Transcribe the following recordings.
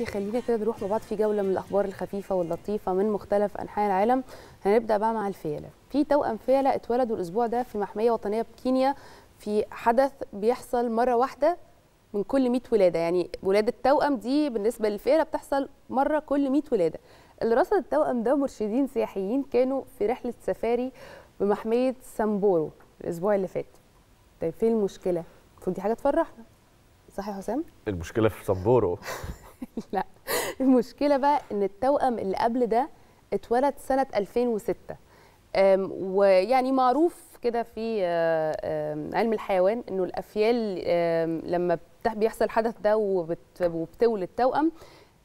دلوقتي خلينا كده نروح مع بعض في جوله من الاخبار الخفيفه واللطيفه من مختلف انحاء العالم هنبدا بقى مع الفيله في توأم فيله اتولدوا الاسبوع ده في محميه وطنيه بكينيا في حدث بيحصل مره واحده من كل 100 ولاده يعني ولاده التوام دي بالنسبه للفيله بتحصل مره كل 100 ولاده اللي رصد التوأم ده مرشدين سياحيين كانوا في رحله سفاري بمحميه سامبورو الاسبوع اللي فات طيب فين المشكله المفروض دي حاجه تفرحنا صح يا حسام المشكله في سامبورو لا المشكله بقى ان التوأم اللي قبل ده اتولد سنه 2006 ويعني معروف كده في آه، علم الحيوان انه الافيال لما بيحصل الحدث ده وبتولد توأم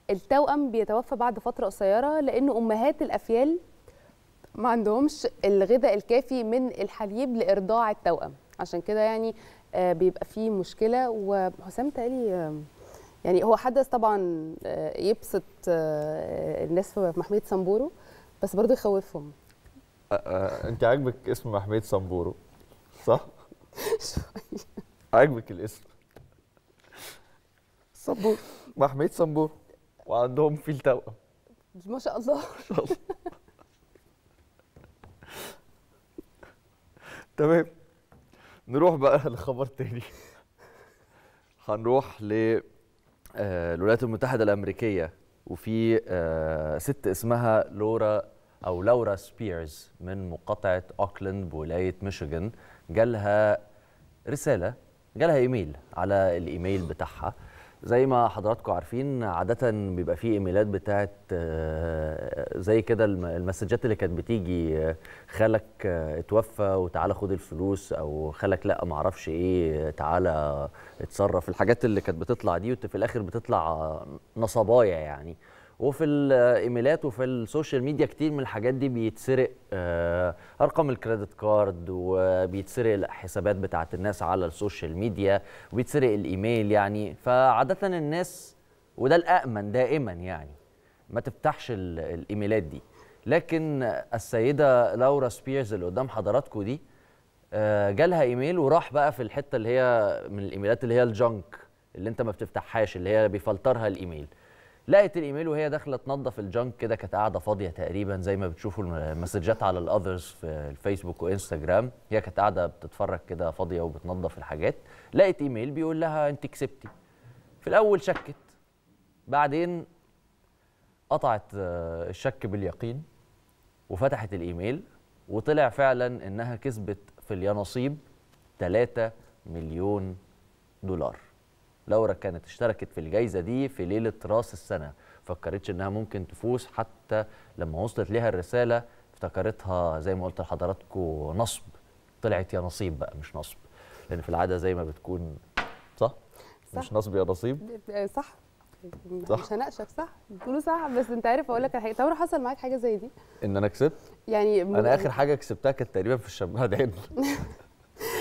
التوأم بيتوفى بعد فتره قصيره لان امهات الافيال ما عندهمش الغذاء الكافي من الحليب لارضاع التوأم عشان كده يعني آه، بيبقى فيه مشكله وحسام تقالي يعني هو حدث طبعا آه، يبسط آه، الناس في محميه سامبورو بس برضه يخوفهم آه، انت عاجبك اسم محميه سامبورو صح؟ شويه عاجبك الاسم سامبورو محميه سامبورو وعندهم فيل توأم ما شاء الله ما شاء الله تمام نروح بقى لخبر تاني هنروح ل آه، الولايات المتحده الامريكيه وفي آه، ست اسمها لورا او لورا سبيرز من مقاطعه اوكلاند بولايه ميشيغان جالها رساله جالها ايميل على الايميل بتاعها زي ما حضراتكم عارفين عادة بيبقى في ايميلات بتاعت آه، زي كده المسجات اللي كانت بتيجي آه، خالك آه، اتوفى وتعالى خد الفلوس او خالك لا معرفش ايه تعالى اتصرف الحاجات اللي كانت بتطلع دي وفي الاخر بتطلع نصبايا يعني وفي الايميلات وفي السوشيال ميديا كتير من الحاجات دي بيتسرق آه، ارقام الكريدت كارد وبيتسرق الحسابات بتاعه الناس على السوشيال ميديا وبيتسرق الايميل يعني فعاده الناس وده الامن دائما يعني ما تفتحش الايميلات دي لكن السيده لورا سبيرز اللي قدام حضراتكم دي آه، جالها ايميل وراح بقى في الحته اللي هي من الايميلات اللي هي الجنك اللي انت ما بتفتحهاش اللي هي بيفلترها الايميل لقيت الايميل وهي داخله تنظف الجنك كده كانت قاعده فاضيه تقريبا زي ما بتشوفوا المسجات على الاذرز في الفيسبوك وانستجرام هي كانت قاعده بتتفرج كده فاضيه وبتنظف الحاجات لقيت ايميل بيقول لها انت كسبتي في الاول شكت بعدين قطعت آه، الشك باليقين وفتحت الايميل وطلع فعلا انها كسبت في اليانصيب 3 مليون دولار لورا كانت اشتركت في الجائزه دي في ليله راس السنه فكرتش انها ممكن تفوز حتى لما وصلت ليها الرساله افتكرتها زي ما قلت لحضراتكم نصب طلعت يا نصيب بقى مش نصب لان في العاده زي ما بتكون صح, صح. مش نصب يا نصيب صح صح. مش هناقشك صح بتقوله صح بس انت عارف اقول لك على حاجه حصل معاك حاجه زي دي ان انا كسبت يعني انا اخر حاجه كسبتها كانت تقريبا في الشمعدان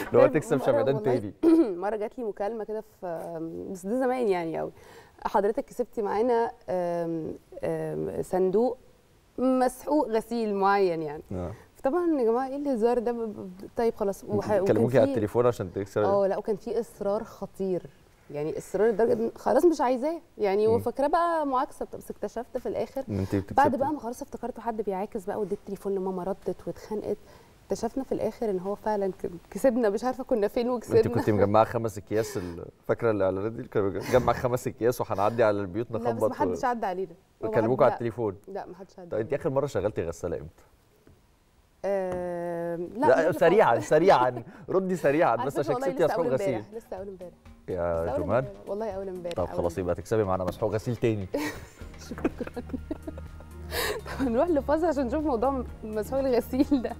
لو طيب، تكسب شمعدان تاني مره جات لي مكالمه كده في بس ده زمان يعني قوي حضرتك كسبتي معانا صندوق مسحوق غسيل معين يعني آه. طبعا يا جماعه ايه الهزار ده طيب خلاص كلموكي على التليفون عشان تكسر اه لا وكان في اصرار خطير يعني اصرار لدرجه خلاص مش عايزاه يعني وفاكره بقى معاكسه بس اكتشفت في الاخر بعد بقى ما خلاص افتكرت حد بيعاكس بقى واديت التليفون لماما ردت واتخانقت اكتشفنا في الاخر ان هو فعلا كسبنا مش عارفه كنا فين وكسبنا انت كنت مجمعه خمس اكياس فاكره الاعلانات دي كنا مجمع خمس اكياس وهنعدي على البيوت نخبط لا بس ما حدش عدى علينا وكلموكوا على التليفون لا ما حدش عدى طيب انت اخر مره شغلتي غساله امتى؟ لا, لا سريعا سريعا ردي سريعا بس عشان كسبتي مسحوق غسيل لسه اول امبارح يا جمال والله اول امبارح طب خلاص يبقى تكسبي معانا مسحوق غسيل تاني شكرا طب نروح لفاصل عشان نشوف موضوع مسحوق الغسيل ده